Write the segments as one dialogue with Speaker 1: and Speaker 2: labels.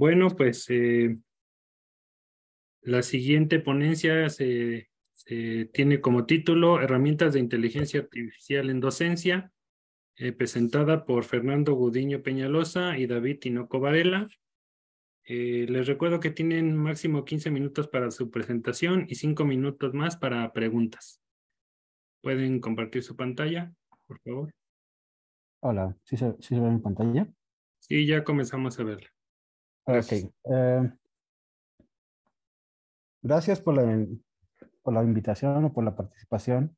Speaker 1: Bueno, pues eh,
Speaker 2: la siguiente ponencia se, tiene como título Herramientas de Inteligencia Artificial en Docencia, eh, presentada por Fernando Gudiño Peñalosa y David Tinoco Varela. Eh, les recuerdo que tienen máximo 15 minutos para su presentación y 5 minutos más para preguntas. ¿Pueden compartir su pantalla, por favor?
Speaker 3: Hola, ¿sí se, sí se ve mi pantalla?
Speaker 2: Sí, ya comenzamos a verla. Ok.
Speaker 3: Eh, gracias por la, invitación o por la participación,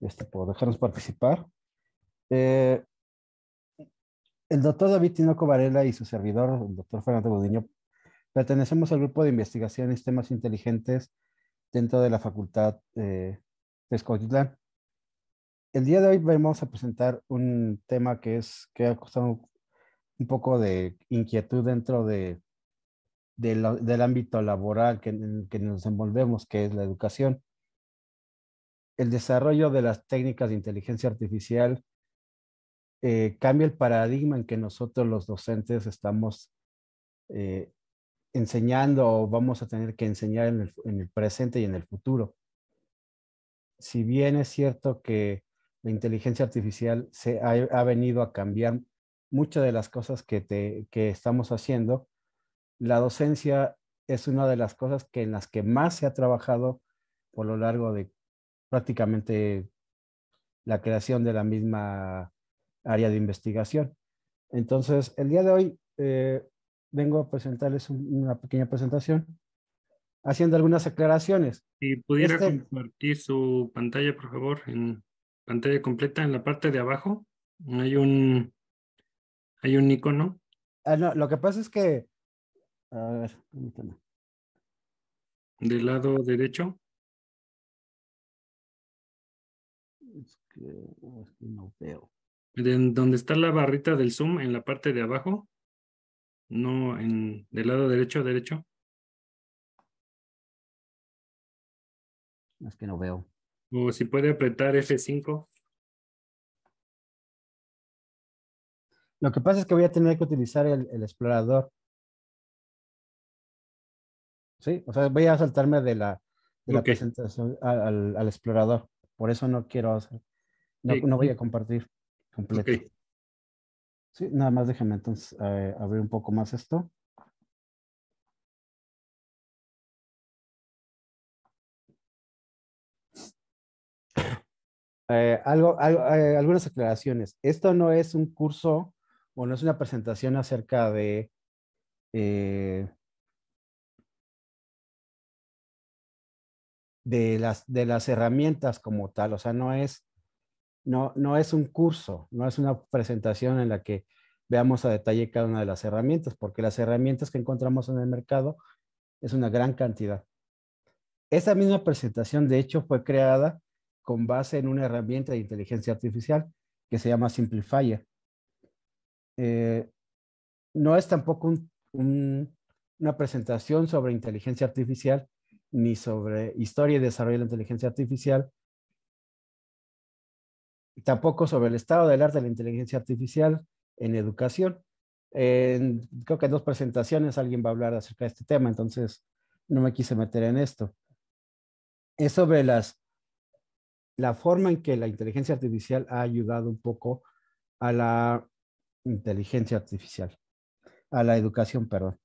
Speaker 3: este, por dejarnos participar. Eh, el doctor David Tino Varela y su servidor, el doctor Fernando Gudiño, pertenecemos al grupo de investigación en sistemas inteligentes dentro de la Facultad eh, de Escotitlán. El día de hoy vamos a presentar un tema que, es, que ha costado un poco de inquietud dentro de del ámbito laboral que, que nos envolvemos, que es la educación. El desarrollo de las técnicas de inteligencia artificial eh, cambia el paradigma en que nosotros los docentes estamos eh, enseñando o vamos a tener que enseñar en el, presente y en el futuro. Si bien es cierto que la inteligencia artificial se ha, venido a cambiar muchas de las cosas que estamos haciendo, la docencia es una de las cosas que en las que más se ha trabajado por lo largo de prácticamente la creación de la misma área de investigación. Entonces, el día de hoy eh, vengo a presentarles una pequeña presentación haciendo algunas aclaraciones. Si pudiera este
Speaker 2: compartir su pantalla, por favor, en pantalla completa, en la parte de abajo, hay un, hay un icono.
Speaker 3: Ah, lo que pasa es que
Speaker 2: a ver, permítame.
Speaker 1: ¿Del lado derecho?
Speaker 2: Es que, oh, no veo. ¿Dónde donde está la barrita del zoom, en la parte de abajo. No, en del lado derecho, derecho.
Speaker 1: Es que no veo. O si puede apretar F5. Lo que pasa es que voy a
Speaker 3: tener que utilizar el explorador. Sí, o sea, voy a saltarme de la, de la presentación al, explorador. Por eso no quiero hacer, no, voy a compartir completo. Sí, nada más déjame entonces eh, abrir un poco más esto. Eh, algo, eh, algunas aclaraciones. Esto no es un curso o no es una presentación acerca de de las, de las herramientas como tal, o sea, no es, no, no es un curso, no es una presentación en la que veamos a detalle cada una de las herramientas, porque las herramientas que encontramos en el mercado es una gran cantidad. Esta misma presentación, de hecho, fue creada con base en una herramienta de inteligencia artificial que se llama Simplifier. Eh, no es tampoco una presentación sobre inteligencia artificial, ni sobre historia y desarrollo de la inteligencia artificial, tampoco sobre el estado del arte de la inteligencia artificial en educación. creo que en dos presentaciones alguien va a hablar acerca de este tema, entonces no me quise meter en esto. Es sobre las, la forma en que la inteligencia artificial ha ayudado un poco a la inteligencia artificial, a la educación, perdón.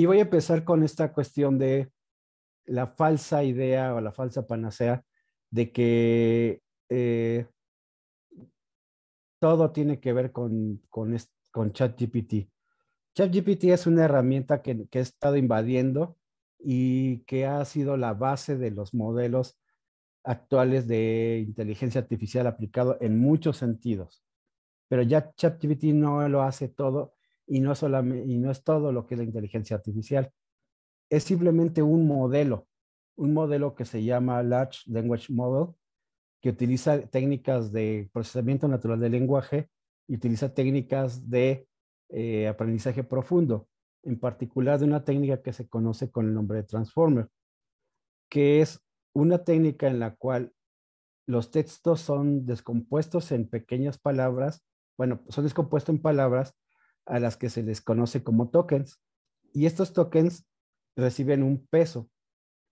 Speaker 3: Y voy a empezar con esta cuestión de la falsa idea o la falsa panacea de que eh, todo tiene que ver con, con, con ChatGPT. ChatGPT es una herramienta que, que, ha estado invadiendo y que ha sido la base de los modelos actuales de inteligencia artificial aplicado en muchos sentidos. Pero ya ChatGPT no lo hace todo y no, es todo lo que es la inteligencia artificial. Es simplemente un modelo, un modelo que se llama Large Language Model, que utiliza técnicas de procesamiento natural del lenguaje y utiliza técnicas de eh, aprendizaje profundo, en particular de una técnica que se conoce con el nombre de Transformer, que es una técnica en la cual los textos son descompuestos en pequeñas palabras, bueno, son descompuestos en palabras a las que se les conoce como tokens. Y estos tokens reciben un peso.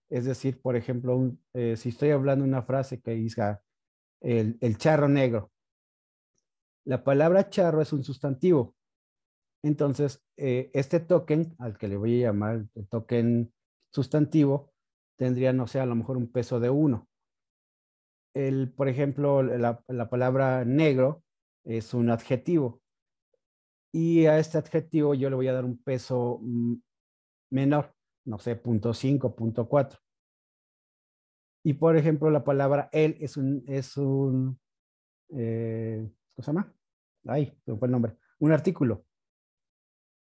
Speaker 3: Es decir, por ejemplo, eh, si estoy hablando una frase que diga el, el charro negro, la palabra charro es un sustantivo. Entonces, eh, este token, al que le voy a llamar token sustantivo, tendría, no sé, a lo mejor un peso de uno. El, por ejemplo, la palabra negro es un adjetivo. Y a este adjetivo yo le voy a dar un peso mm, menor, no sé, punto punto cuatro. Y por ejemplo, la palabra él es un, es un eh, ¿cómo se llama? Ay, fue el nombre? Un artículo.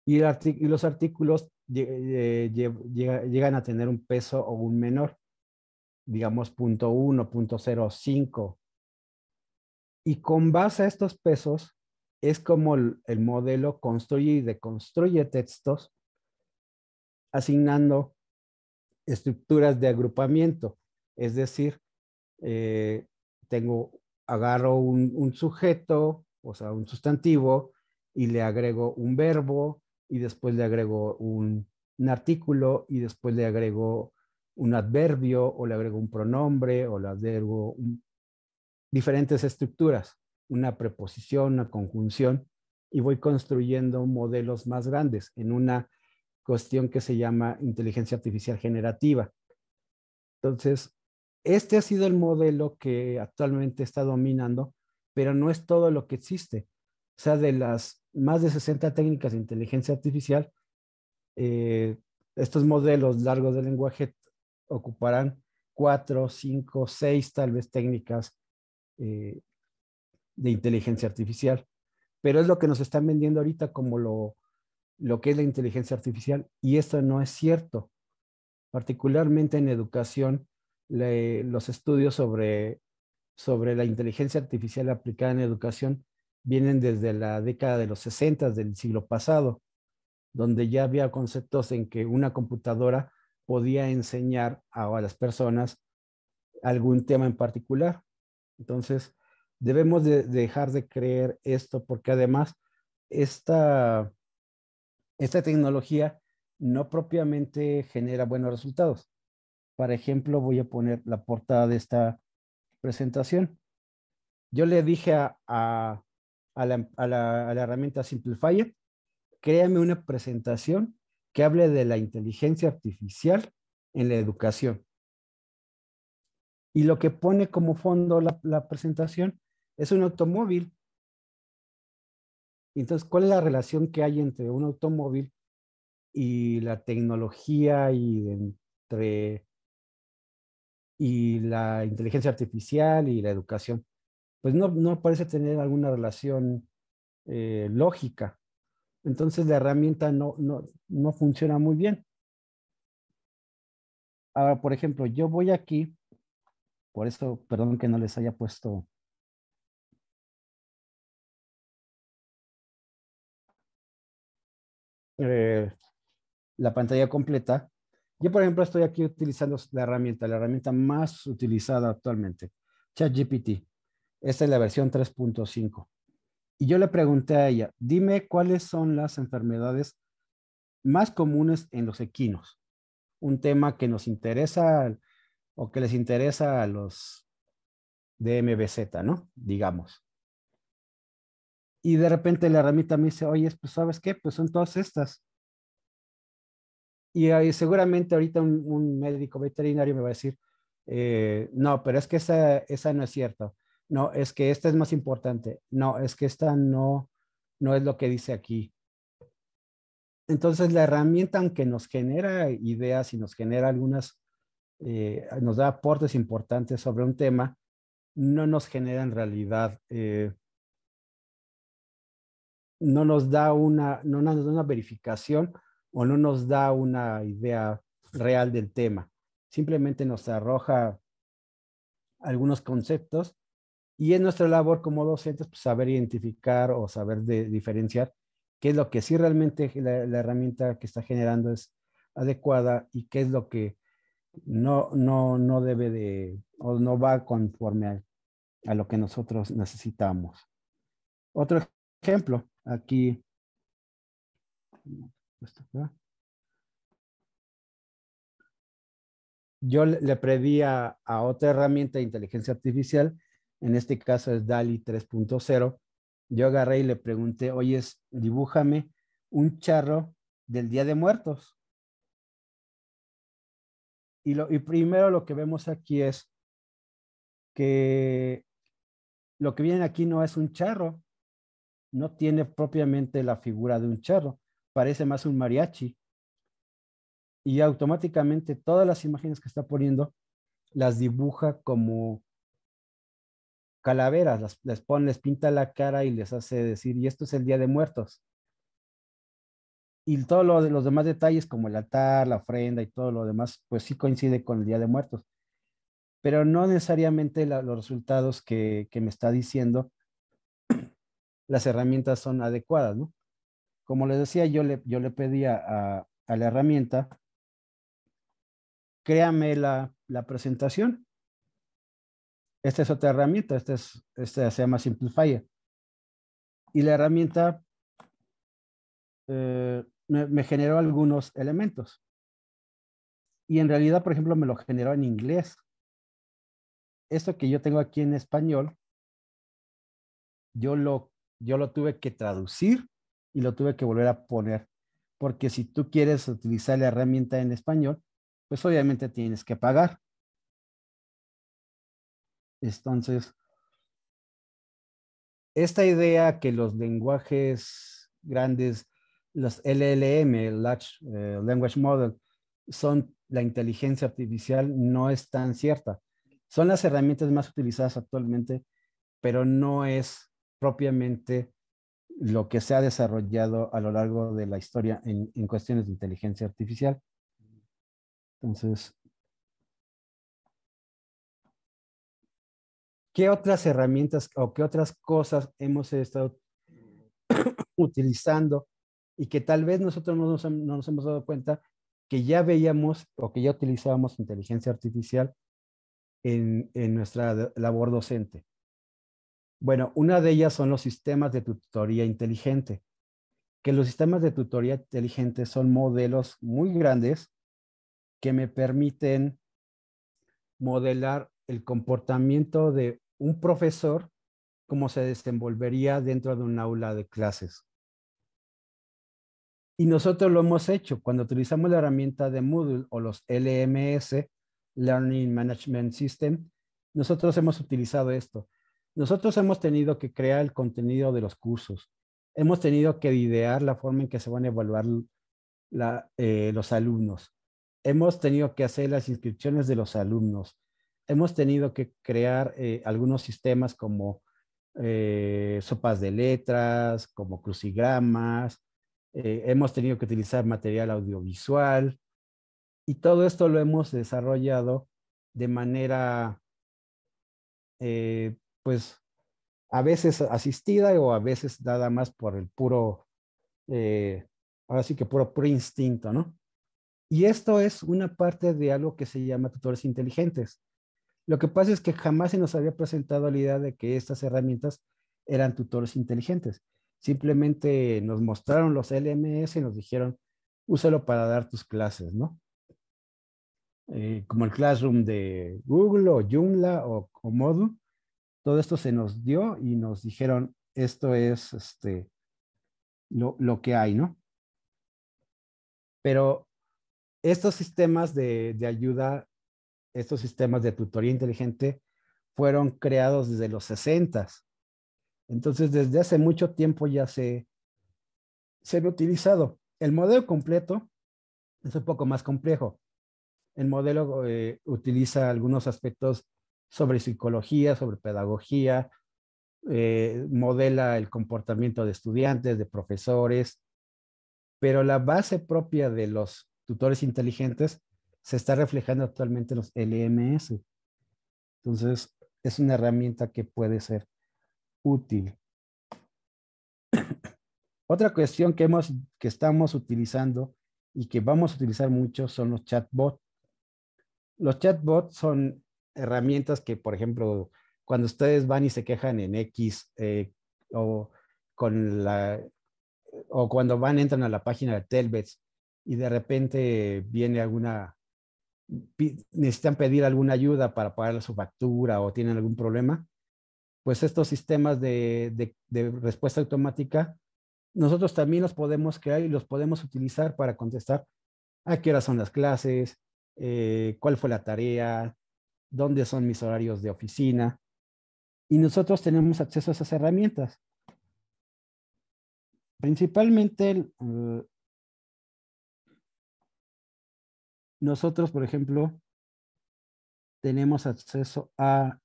Speaker 3: Y, y los artículos eh, llegan a tener un peso o un menor, digamos punto punto cero, cinco. Y con base a estos pesos, es como el, modelo construye y deconstruye textos asignando estructuras de agrupamiento. Es decir, eh, tengo, agarro un, sujeto, o sea, un sustantivo, y le agrego un verbo, y después le agrego un, artículo, y después le agrego un adverbio, o le agrego un pronombre, o le agrego diferentes estructuras una preposición, una conjunción, y voy construyendo modelos más grandes en una cuestión que se llama inteligencia artificial generativa. Entonces, este ha sido el modelo que actualmente está dominando, pero no es todo lo que existe. O sea, de las más de 60 técnicas de inteligencia artificial, eh, estos modelos largos de lenguaje ocuparán cuatro, cinco, seis tal vez técnicas eh, de inteligencia artificial. Pero es lo que nos están vendiendo ahorita como lo, lo que es la inteligencia artificial y esto no es cierto. Particularmente en educación, los estudios sobre, sobre la inteligencia artificial aplicada en educación vienen desde la década de los 60 del siglo pasado, donde ya había conceptos en que una computadora podía enseñar a las personas algún tema en particular. Entonces, Debemos de dejar de creer esto porque además esta, esta tecnología no propiamente genera buenos resultados. Por ejemplo, voy a poner la portada de esta presentación. Yo le dije a, la, a herramienta Simplifier, créame una presentación que hable de la inteligencia artificial en la educación. Y lo que pone como fondo la presentación es un automóvil. Entonces, ¿cuál es la relación que hay entre un automóvil y la tecnología y entre y la inteligencia artificial y la educación? Pues no, no parece tener alguna relación eh, lógica. Entonces la herramienta no, no funciona muy bien. Ahora, por ejemplo, yo voy aquí,
Speaker 1: por eso, perdón que no les haya puesto
Speaker 3: Eh, la pantalla completa. Yo, por ejemplo, estoy aquí utilizando la herramienta, la herramienta más utilizada actualmente, ChatGPT. Esta es la versión 3.5. Y yo le pregunté a ella, dime cuáles son las enfermedades más comunes en los equinos. Un tema que nos interesa o que les interesa a los de MBZ, ¿no? Digamos y de repente la herramienta me dice, oye, pues sabes qué, pues son todas estas. Y eh, seguramente ahorita un, médico veterinario me va a decir, eh, no, pero es que esa, esa no es cierta. No, es que esta es más importante. No, es que esta no, no es lo que dice aquí. Entonces la herramienta, aunque nos genera ideas y nos genera algunas, eh, nos da aportes importantes sobre un tema, no nos genera en realidad no nos da una, no nos da una verificación o no nos da una idea real del tema. Simplemente nos arroja algunos conceptos y es nuestra labor como docentes pues, saber identificar o saber diferenciar qué es lo que sí realmente la, herramienta que está generando es adecuada y qué es lo que no, debe de o no va conforme a lo que nosotros necesitamos. Otro ejemplo, aquí. Yo le preví a, otra herramienta de inteligencia artificial, en este caso es DALI 3.0. Yo agarré y le pregunté, oye, dibújame un charro del Día de Muertos. Y, y primero lo que vemos aquí es que lo que viene aquí no es un charro, no tiene propiamente la figura de un charro, parece más un mariachi. Y automáticamente todas las imágenes que está poniendo las dibuja como calaveras, las, les pone, les pinta la cara y les hace decir, y esto es el Día de Muertos. Y todos lo, los demás detalles, como el altar, la ofrenda y todo lo demás, pues sí coincide con el Día de Muertos. Pero no necesariamente los resultados que, que me está diciendo las herramientas son adecuadas, ¿no? Como les decía, yo le, yo le pedía a, la herramienta, créame la, la, presentación. Esta es otra herramienta, esta, es, esta se llama Simplifier. Y la herramienta eh, me, me generó algunos elementos. Y en realidad, por ejemplo, me lo generó en inglés. Esto que yo tengo aquí en español, yo lo yo lo tuve que traducir y lo tuve que volver a poner, porque si tú quieres utilizar la herramienta en español, pues obviamente tienes que pagar. Entonces, esta idea que los lenguajes grandes, los LLM, Large eh, Language Model, son la inteligencia artificial, no es tan cierta. Son las herramientas más utilizadas actualmente, pero no es propiamente lo que se ha desarrollado a lo largo de la historia en, cuestiones de inteligencia artificial. Entonces, ¿qué otras herramientas o qué otras cosas hemos estado utilizando y que tal vez nosotros no nos, hemos dado cuenta que ya veíamos o que ya utilizábamos inteligencia artificial en nuestra labor docente? Bueno, una de ellas son los sistemas de tutoría inteligente, que los sistemas de tutoría inteligente son modelos muy grandes que me permiten modelar el comportamiento de un profesor, como se desenvolvería dentro de un aula de clases. Y nosotros lo hemos hecho cuando utilizamos la herramienta de Moodle o los LMS, Learning Management System, nosotros hemos utilizado esto. Nosotros hemos tenido que crear el contenido de los cursos, hemos tenido que idear la forma en que se van a evaluar eh, los alumnos, hemos tenido que hacer las inscripciones de los alumnos, hemos tenido que crear eh, algunos sistemas como eh, sopas de letras, como crucigramas, hemos tenido que utilizar material audiovisual y todo esto lo hemos desarrollado de manera pues a veces asistida o a veces dada más por el puro, eh, ahora sí que puro, instinto, ¿no? Y esto es una parte de algo que se llama tutores inteligentes. Lo que pasa es que jamás se nos había presentado la idea de que estas herramientas eran tutores inteligentes. Simplemente nos mostraron los LMS y nos dijeron, úsalo para dar tus clases, ¿no? Eh, como el Classroom de Google o Joomla o, o todo esto se nos dio y nos dijeron, esto es este, lo, lo que hay, ¿no? Pero estos sistemas de, ayuda, estos sistemas de tutoría inteligente, fueron creados desde los 60. Entonces, desde hace mucho tiempo ya se, se utilizado. El modelo completo es un poco más complejo. El modelo eh, utiliza algunos aspectos sobre psicología, sobre pedagogía, eh, modela el comportamiento de estudiantes, de profesores, pero la base propia de los tutores inteligentes se está reflejando actualmente en los LMS. Entonces, es una herramienta que puede ser útil. Otra cuestión que, hemos, que estamos utilizando y que vamos a utilizar mucho son los chatbots. Los chatbots son herramientas que, por ejemplo, cuando ustedes van y se quejan en X eh, o con la o cuando van entran a la página de Telbets y de repente viene alguna necesitan pedir alguna ayuda para pagar su factura o tienen algún problema, pues estos sistemas de, respuesta automática, nosotros también los podemos crear y los podemos utilizar para contestar a qué horas son las clases, eh, cuál fue la tarea, dónde son mis horarios de oficina. Y nosotros tenemos acceso a esas herramientas.
Speaker 1: Principalmente eh,
Speaker 3: nosotros, por ejemplo, tenemos acceso a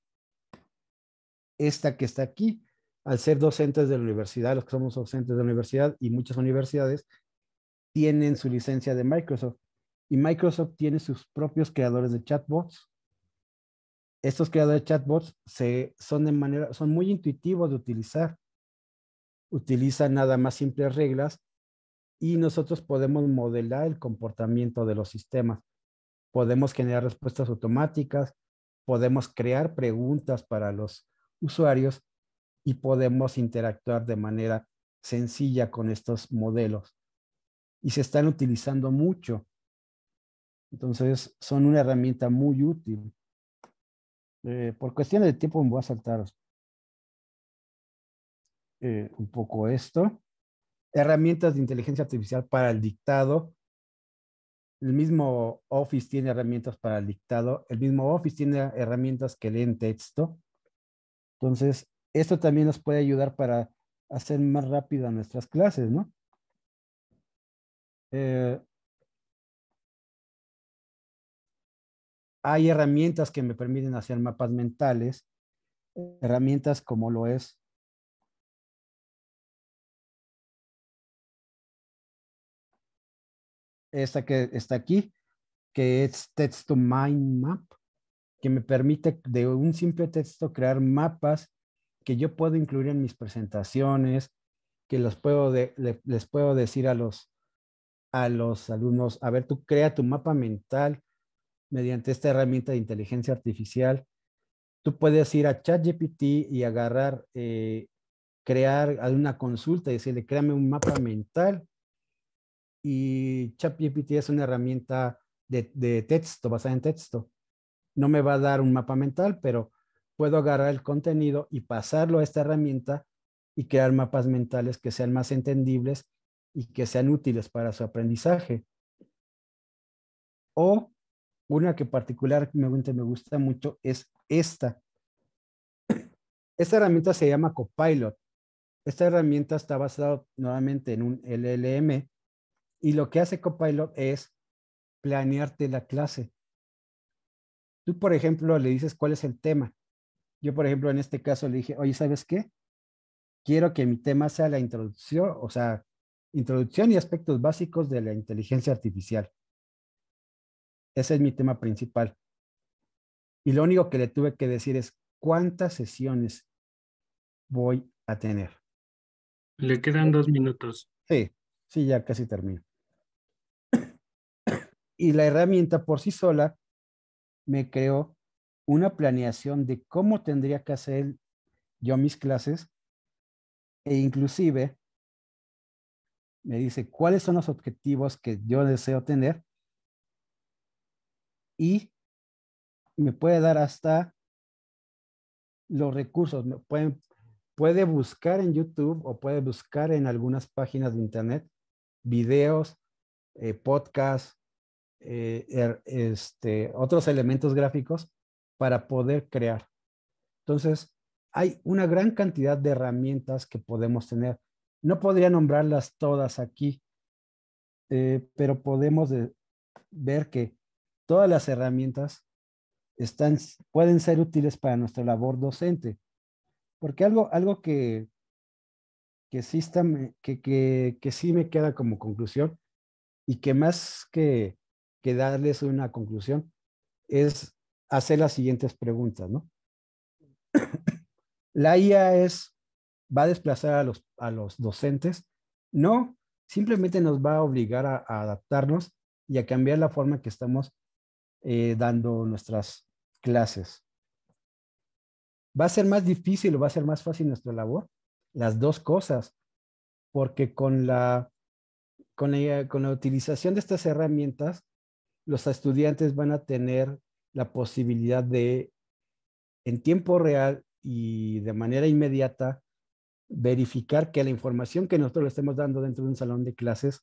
Speaker 3: esta que está aquí. Al ser docentes de la universidad, los que somos docentes de la universidad y muchas universidades tienen su licencia de Microsoft y Microsoft tiene sus propios creadores de chatbots estos creadores de chatbots se, son, de manera, son muy intuitivos de utilizar. Utilizan nada más simples reglas y nosotros podemos modelar el comportamiento de los sistemas. Podemos generar respuestas automáticas, podemos crear preguntas para los usuarios y podemos interactuar de manera sencilla con estos modelos. Y se están utilizando mucho. Entonces, son una herramienta muy útil. Eh, por cuestiones de tiempo me voy a saltar eh, un poco esto. Herramientas de inteligencia artificial para el dictado. El mismo Office tiene herramientas para el dictado. El mismo Office tiene herramientas que leen texto. Entonces, esto también nos puede ayudar para hacer más rápido nuestras clases, ¿no?
Speaker 1: Eh, hay herramientas que me permiten hacer mapas mentales, herramientas como lo es esta que está
Speaker 3: aquí, que es Text to Mind Map, que me permite de un simple texto crear mapas que yo puedo incluir en mis presentaciones, que puedo les puedo decir a los, a los alumnos, a ver, tú crea tu mapa mental mediante esta herramienta de inteligencia artificial, tú puedes ir a ChatGPT y agarrar, eh, crear alguna consulta y decirle, créame un mapa mental. Y ChatGPT es una herramienta de, de texto, basada en texto. No me va a dar un mapa mental, pero puedo agarrar el contenido y pasarlo a esta herramienta y crear mapas mentales que sean más entendibles y que sean útiles para su aprendizaje. O una que particularmente me gusta mucho es esta. Esta herramienta se llama Copilot. Esta herramienta está basada nuevamente en un LLM y lo que hace Copilot es planearte la clase. Tú, por ejemplo, le dices cuál es el tema. Yo, por ejemplo, en este caso le dije, oye, ¿sabes qué? Quiero que mi tema sea la introducción, o sea, introducción y aspectos básicos de la inteligencia artificial. Ese es mi tema principal. Y lo único que le tuve que decir es cuántas sesiones voy a tener. Le quedan dos minutos. Sí, sí, ya casi termino. Y la herramienta por sí sola me creó una planeación de cómo tendría que hacer yo mis clases e inclusive me dice cuáles son los objetivos que yo deseo tener y me puede dar hasta los recursos. Me pueden, puede buscar en YouTube o puede buscar en algunas páginas de Internet videos, eh, podcasts, eh, er, este, otros elementos gráficos para poder crear. Entonces, hay una gran cantidad de herramientas que podemos tener. No podría nombrarlas todas aquí, eh, pero podemos ver que todas las herramientas están, pueden ser útiles para nuestra labor docente. Porque algo, algo que, que, sí que, sí me queda como conclusión y que más que, darles una conclusión es hacer las siguientes preguntas, ¿no? ¿La IA es, va a desplazar a los, a los docentes? No, simplemente nos va a obligar a adaptarnos y a cambiar la forma que estamos eh, dando nuestras clases. ¿Va a ser más difícil o va a ser más fácil nuestra labor? Las dos cosas, porque con la, con la, con la utilización de estas herramientas, los estudiantes van a tener la posibilidad de, en tiempo real y de manera inmediata, verificar que la información que nosotros le estemos dando dentro de un salón de clases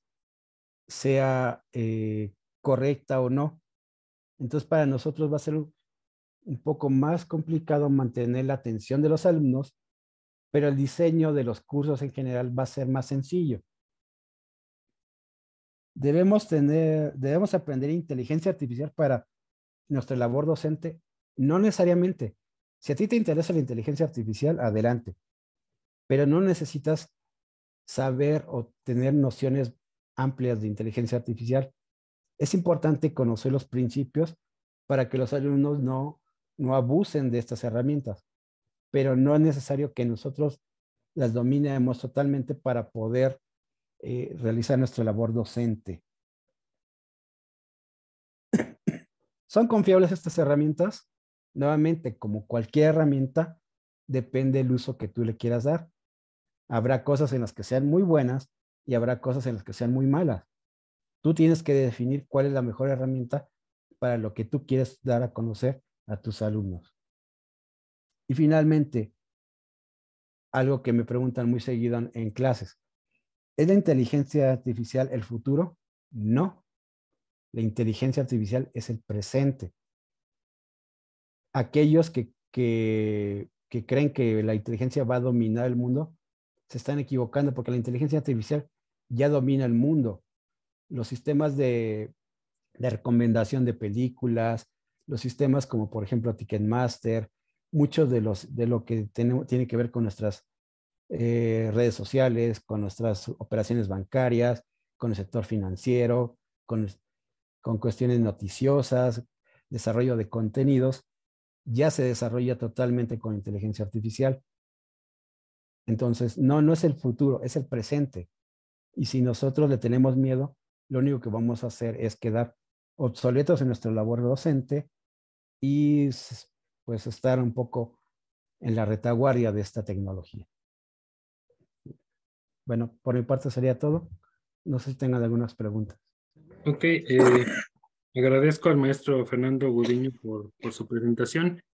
Speaker 3: sea eh, correcta o no. Entonces, para nosotros va a ser un, poco más complicado mantener la atención de los alumnos, pero el diseño de los cursos en general va a ser más sencillo. Debemos, tener, debemos aprender inteligencia artificial para nuestra labor docente, no necesariamente. Si a ti te interesa la inteligencia artificial, adelante, pero no necesitas saber o tener nociones amplias de inteligencia artificial. Es importante conocer los principios para que los alumnos no, abusen de estas herramientas, pero no es necesario que nosotros las dominemos totalmente para poder eh, realizar nuestra labor docente. ¿Son confiables estas herramientas? Nuevamente, como cualquier herramienta, depende del uso que tú le quieras dar. Habrá cosas en las que sean muy buenas y habrá cosas en las que sean muy malas. Tú tienes que definir cuál es la mejor herramienta para lo que tú quieres dar a conocer a tus alumnos. Y finalmente, algo que me preguntan muy seguido en, clases. ¿Es la inteligencia artificial el futuro? No. La inteligencia artificial es el presente. Aquellos que, que creen que la inteligencia va a dominar el mundo se están equivocando porque la inteligencia artificial ya domina el mundo los sistemas de, recomendación de películas, los sistemas como por ejemplo Ticketmaster, muchos de, los, de lo que tiene que ver con nuestras eh, redes sociales, con nuestras operaciones bancarias, con el sector financiero, con, con cuestiones noticiosas, desarrollo de contenidos, ya se desarrolla totalmente con inteligencia artificial. Entonces, no, no es el futuro, es el presente. Y si nosotros le tenemos miedo, lo único que vamos a hacer es quedar obsoletos en nuestra labor docente y pues estar un poco en la retaguardia de esta tecnología. Bueno, por mi parte sería todo. No sé si tengan algunas preguntas.
Speaker 2: Ok, eh, agradezco al maestro Fernando Gudiño por su presentación.